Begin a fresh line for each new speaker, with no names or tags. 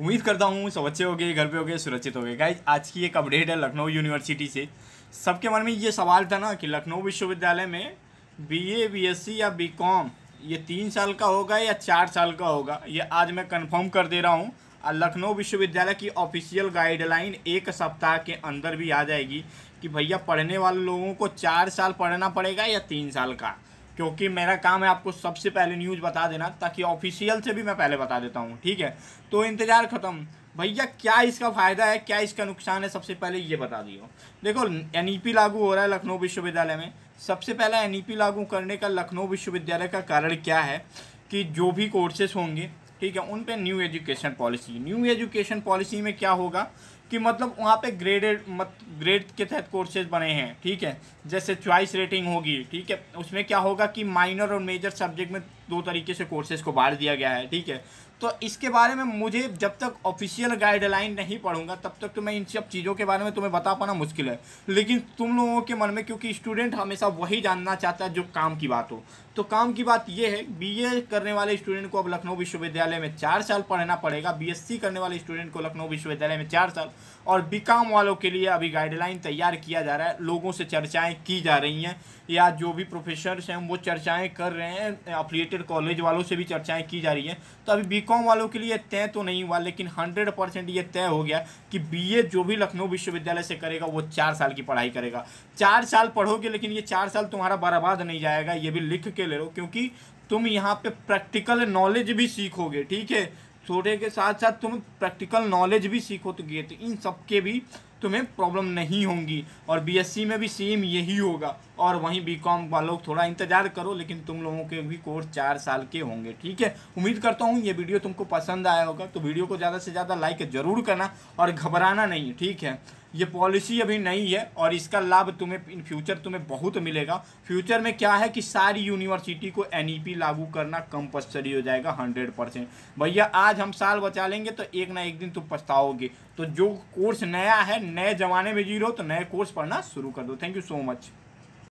उम्मीद करता हूँ सब अच्छे हो गए घर पे हो गए सुरक्षित हो गए गाइज आज की एक अपडेट है लखनऊ यूनिवर्सिटी से सबके मन में ये सवाल था ना कि लखनऊ विश्वविद्यालय में B A B S C या बी कॉम ये तीन साल का होगा या चार साल का होगा ये आज मैं कन्फर्म कर दे रहा हूँ और लखनऊ विश्वविद्यालय की ऑफिशियल गाइडलाइन एक सप्ताह के अंदर भी आ जाएगी कि भैया पढ़ने वाले लोगों को चार साल पढ़ना पड़ेगा या तीन साल का क्योंकि मेरा काम है आपको सबसे पहले न्यूज़ बता देना ताकि ऑफिशियल से भी मैं पहले बता देता हूँ ठीक है तो इंतज़ार ख़त्म भैया क्या इसका फ़ायदा है क्या इसका नुकसान है सबसे पहले ये बता दियो देखो एन e लागू हो रहा है लखनऊ विश्वविद्यालय में सबसे पहले एन e लागू करने का लखनऊ विश्वविद्यालय का कारण क्या है कि जो भी कोर्सेस होंगे ठीक है उन पे new education policy new education policy में क्या होगा कि मतलब वहाँ पे ग्रेडेड मत ग्रेड के तहत कोर्सेज बने हैं ठीक है जैसे चॉइस रेटिंग होगी ठीक है उसमें क्या होगा कि माइनर और मेजर सब्जेक्ट में दो तरीके से कोर्सेज को बांट दिया गया है ठीक है तो इसके बारे में मुझे जब तक ऑफिशियल गाइडलाइन नहीं पढ़ूंगा तब तक तो मैं इन सब चीज़ों के बारे में तुम्हें बता पाना मुश्किल है लेकिन तुम लोगों के मन में क्योंकि स्टूडेंट हमेशा वही जानना चाहता है जो काम की बात हो तो काम की बात यह है बीए करने वाले स्टूडेंट को अब लखनऊ विश्वविद्यालय में चार साल पढ़ना पड़ेगा बीएससी करने वाले स्टूडेंट को लखनऊ विश्वविद्यालय में चार साल और बीकॉम वालों के लिए अभी गाइडलाइन तैयार किया जा रहा है लोगों से चर्चाएं की जा रही हैं या जो भी प्रोफेसर हैं वो चर्चाएं कर रहे हैं अप्रिएटेड कॉलेज वालों से भी चर्चाएं की जा रही हैं तो अभी बीकॉम वालों के लिए तय तो नहीं हुआ लेकिन हंड्रेड परसेंट ये तय हो गया कि बीए जो भी लखनऊ विश्वविद्यालय से करेगा वो चार साल की पढ़ाई करेगा चार साल पढ़ोगे लेकिन ये चार साल तुम्हारा बर्बाद नहीं जाएगा ये भी लिख के ले लो क्योंकि तुम यहाँ पे प्रैक्टिकल नॉलेज भी सीखोगे ठीक है छोटे के साथ साथ तुम प्रैक्टिकल नॉलेज भी सीखो तो गेट इन सब के भी तुम्हें प्रॉब्लम नहीं होंगी और बीएससी में भी सेम यही होगा और वहीं बीकॉम वालों थोड़ा इंतज़ार करो लेकिन तुम लोगों के भी कोर्स चार साल के होंगे ठीक है उम्मीद करता हूँ ये वीडियो तुमको पसंद आया होगा तो वीडियो को ज़्यादा से ज़्यादा लाइक ज़रूर करना और घबराना नहीं ठीक है ये पॉलिसी अभी नहीं है और इसका लाभ तुम्हें इन फ्यूचर तुम्हें बहुत मिलेगा फ्यूचर में क्या है कि सारी यूनिवर्सिटी को एनईपी e लागू करना कंपलसरी हो जाएगा हंड्रेड परसेंट भैया आज हम साल बचा लेंगे तो एक ना एक दिन तुम पछताओगे तो जो कोर्स नया है नए जमाने में जी रहो तो नए कोर्स पढ़ना शुरू कर दो थैंक यू सो मच